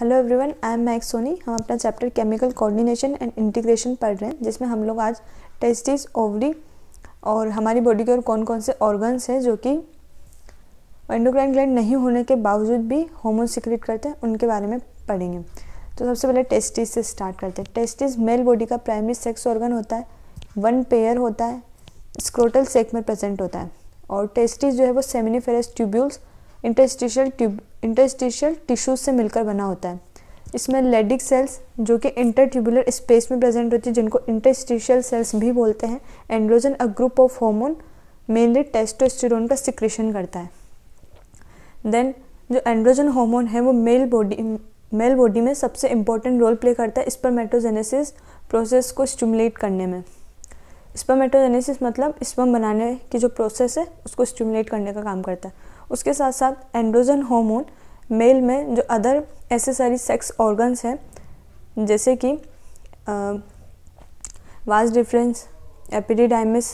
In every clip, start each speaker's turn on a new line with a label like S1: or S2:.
S1: hello everyone I am Mac Soni हम अपना chapter chemical coordination and integration पढ़ रहे हैं जिसमें हम लोग आज टेस्टिस ओवरी और हमारी बॉडी के और कौन कौन से ऑर्गन्स हैं जो कि एंडोक्राइन ग्लैंड नहीं होने के बावजूद भी होमोन सिक्रिएट करते हैं उनके बारे में पढ़ेंगे तो सबसे पहले टेस्टिस से स्टार्ट करते हैं टेस्टिस मेल बॉडी का प्राइमरी सेक्स ऑर्गन होता है वन पेयर होता है स्क्रोटल सेक में प्रेजेंट होता है और टेस्टिस जो है वो seminiferous tubules interstitial tube interstitial tissues से मिलकर बना होता है इसमें लेडिक सेल्स जो कि इंटरट्यूबुलर स्पेस में प्रेजेंट होती है जिनको इंटेस्टिशियल सेल्स भी बोलते हैं androgen a group of hormone mainly testosterone का सिक्रेशन करता है देन जो एंड्रोजन हार्मोन है वो मेल बॉडी मेल बॉडी में सबसे इम्पोर्टेंट रोल प्ले करता है स्पर्मेटोजेनेसिस प्रोसेस को स्टिमुलेट करने में स्पर्मेटोजेनेसिस मतलब स्पर्म बनाने की जो प्रोसेस है उसको स्टिमुलेट करने का काम करता है उसके साथ साथ एंड्रोजन हॉर्मोन मेल में जो अदर एसेसरी सेक्स ऑर्गन्स हैं जैसे कि वाज डिफरेंस एपिडिडाइमिस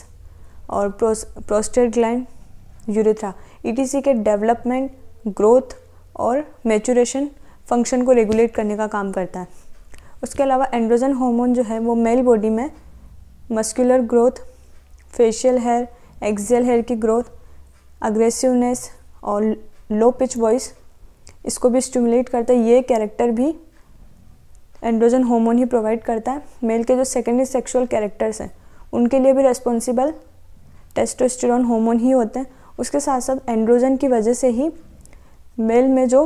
S1: और pros, prostate gland urethra etc के डेवलपमेंट ग्रोथ और मेचूरेशन फंक्शन को रेगुलेट करने का काम करता है उसके अलावा एंड्रोजन हार्मोन जो है वो मेल बॉडी में muscular growth facial hair axial hair की ग्रोथ अग्रेसिवनेस और लो पिच वॉइस इसको भी स्टिमुलेट करता है ये कैरेक्टर भी एंड्रोजन हार्मोन ही प्रोवाइड करता है मेल के जो सेकेंडरी सेक्सुअल कैरेक्टर्स हैं उनके लिए भी रेस्पॉन्सिबल टेस्टोस्टेरॉन हार्मोन ही होते हैं उसके साथ साथ एंड्रोजन की वजह से ही मेल में जो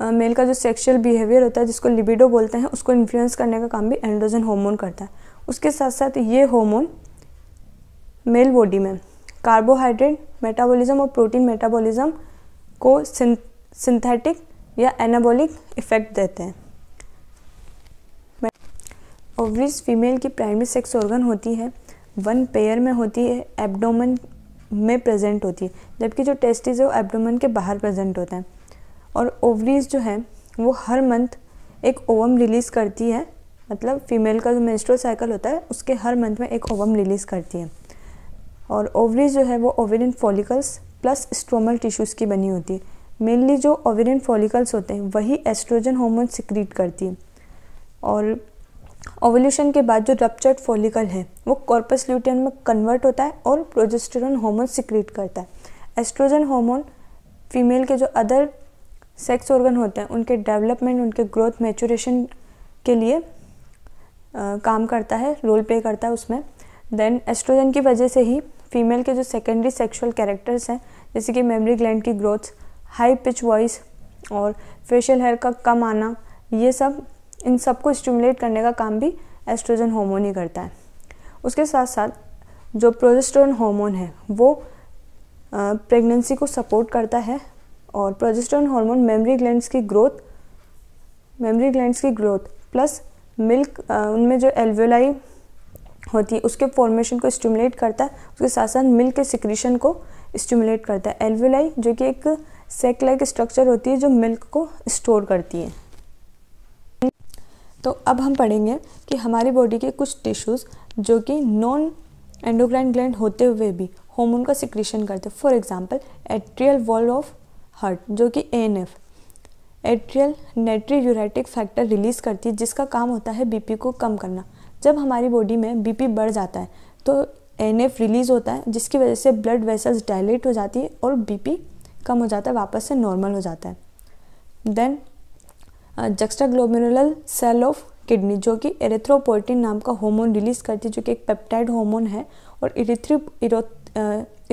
S1: मेल का जो सेक्सुअल बिहेवियर होता है जिसको लिबिडो बोलते हैं उसको इन्फ्लुएंस करने का काम भी एंड्रोजन हार्मोन करता है उसके साथ साथ ये हार्मोन मेल बॉडी में कार्बोहाइड्रेट मेटाबॉलिज्म और प्रोटीन मेटाबॉलिज्म को सिंथेटिक या एनाबॉलिक इफेक्ट देते हैं ओवरीज फीमेल की प्राइमरी सेक्स ऑर्गन होती है वन पेयर में होती है एब्डोमेन में प्रेजेंट होती है जबकि जो टेस्टिस है वो एब्डोमेन के बाहर प्रेजेंट होते हैं और ओवरीज जो है वो हर मंथ एक ओवम रिलीज़ करती है मतलब फीमेल का जो मेंस्ट्रुअल साइकिल होता है उसके हर मंथ में एक ओवम रिलीज़ करती है और ओवरी जो है वो ovarian follicles plus stromal tissues की बनी होती है मेनली जो ओवेरियन फॉलिकल्स होते हैं वही एस्ट्रोजन हार्मोन सिक्रीट करती है और ओवल्यूशन के बाद जो रपचर्ड फॉलिकल है वो कॉर्पस ल्यूटियन में कन्वर्ट होता है और प्रोजेस्टेरॉन हार्मोन सिक्रीट करता है एस्ट्रोजन हॉर्मोन फीमेल के जो अदर सेक्स ऑर्गन होते हैं उनके डेवलपमेंट उनके ग्रोथ मेचोरेशन के लिए आ, काम करता है रोल प्ले करता है उसमें देन एस्ट्रोजन की वजह से ही फीमेल के जो सेकेंडरी सेक्सुअल कैरेक्टर्स हैं जैसे कि मेमरी ग्लैंड की ग्रोथ हाई पिच वॉइस और फेशियल हेयर का कम आना ये सब इन सब को स्टिमुलेट करने का काम भी एस्ट्रोजन हार्मोन ही करता है उसके साथ साथ जो प्रोजेस्ट्रोन हार्मोन है वो प्रेगनेंसी को सपोर्ट करता है और प्रोजेस्ट्रोन हार्मोन मेमरी ग्लैंड्स की ग्रोथ मेमरी ग्लैंड्स की ग्रोथ प्लस मिल्क उनमें जो एल्वेलाई होती है उसके फॉर्मेशन को स्टिमुलेट करता है उसके साथ साथ मिल्क के सिक्रीशन को स्टिमुलेट करता है एल्वोलाई जो कि एक सेक लाइक स्ट्रक्चर होती है जो मिल्क को स्टोर करती है तो अब हम पढ़ेंगे कि हमारी बॉडी के कुछ टिश्यूज़ जो कि नॉन एंडोक्राइन ग्लैंड होते हुए भी होमोन का सिक्रीशन करते हैं for example atrial wall of heart जो कि a atrial natriuretic factor release करती है जिसका काम होता है बीपी को कम करना जब हमारी बॉडी में बीपी बढ़ जाता है तो एन रिलीज होता है जिसकी वजह से ब्लड वेसल्स डायलेट हो जाती है और बीपी कम हो जाता है वापस से नॉर्मल हो जाता है then juxta cell of kidney जो कि एरेथ्रोपोइटिन नाम का हार्मोन रिलीज करती है जो कि एक पेप्टाइड हार्मोन है और इरेथ्रो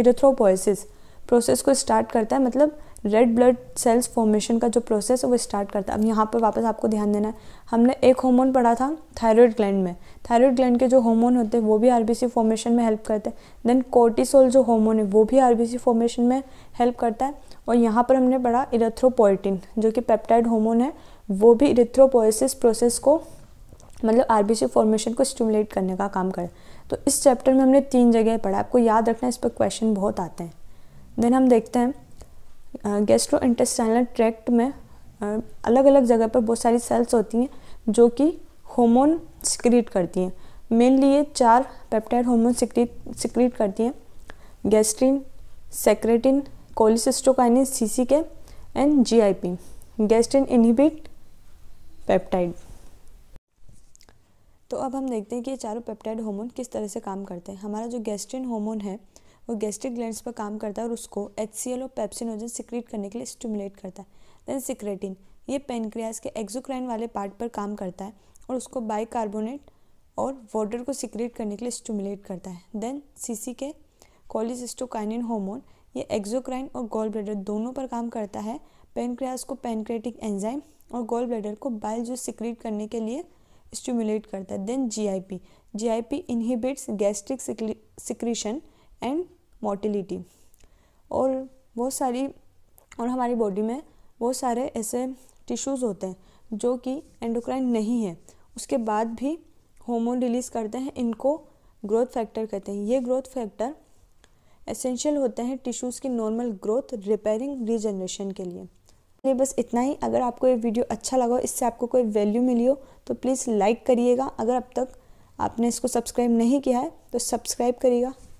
S1: इरेथ्रोपोइसिस प्रोसेस को स्टार्ट करता है मतलब रेड ब्लड सेल्स फॉर्मेशन का जो प्रोसेस है वो स्टार्ट करता है अब यहाँ पर वापस आपको ध्यान देना है हमने एक हार्मोन पढ़ा था थायराइड ग्लैंड में थायराइड ग्लैंड के जो हार्मोन होते हैं वो भी आर फॉर्मेशन में हेल्प करते हैं देन कोर्टिसोल जो हार्मोन है वो भी आर फॉर्मेशन में हेल्प करता है और यहाँ पर हमने पढ़ा इरेथ्रोपोइटिन जो कि पेप्टाइड हार्मोन है वो भी इरेथ्रोपोइसिस प्रोसेस को मतलब आर फॉर्मेशन को स्टिमुलेट करने का काम करे तो इस चैप्टर में हमने तीन जगह पढ़ा आपको याद रखना इस पर क्वेश्चन बहुत आते हैं देन हम देखते हैं गेस्ट्रो इंटेस्टाइनल ट्रैक्ट में अलग अलग जगह पर बहुत सारी सेल्स होती हैं जो कि होमोन सिक्रीट करती हैं मेनली ये चार पेप्टाइड होमोन सिक्रीट सिक्रीट करती हैं gastrin secretin cholecystokinin C K and G I P gastrin inhibit peptide तो अब हम देखते हैं कि ये चारों पेप्टाइड हार्मोन किस तरह से काम करते हैं हमारा जो गैस्ट्रिन हार्मोन है वो गैस्ट्रिक ग्लैंड पर काम करता है और उसको एच सी एल और पेप्सिनोजन सिक्रेट करने के लिए स्टिमुलेट करता है देन सिक्रेटिन ये पेनक्रियाज के एक्जोक्राइन वाले पार्ट पर काम करता है और उसको बाइकार्बोनेट और वाटर को सिक्रेट करने के लिए स्टिमुलेट करता है देन सी सी के कॉलिसिस्टोकाइनिन होमोन ये एक्जोक्राइन और गोल ब्लेडर दोनों पर काम करता है पेनक्रियाज को पेनक्रेटिक एंजाइम और गोल ब्लेडर को बाइल जो सिक्रेट करने के लिए स्टिमुलेट करता है then G G I P I P inhibits gastric secretion and motility और बहुत सारी और हमारी बॉडी में बहुत सारे ऐसे टिश्यूज़ होते हैं जो कि एंडोक्राइन नहीं है उसके बाद भी होमोन रिलीज़ करते हैं इनको ग्रोथ फैक्टर कहते हैं ये ग्रोथ फैक्टर एसेंशियल होते हैं टिश्यूज़ की नॉर्मल ग्रोथ रिपेयरिंग रीजनरेशन के लिए ये बस इतना ही अगर आपको ये वीडियो अच्छा लगा हो इससे आपको कोई वैल्यू मिली हो तो प्लीज़ लाइक करिएगा अगर अब तक आपने इसको सब्सक्राइब नहीं किया है तो सब्सक्राइब करिएगा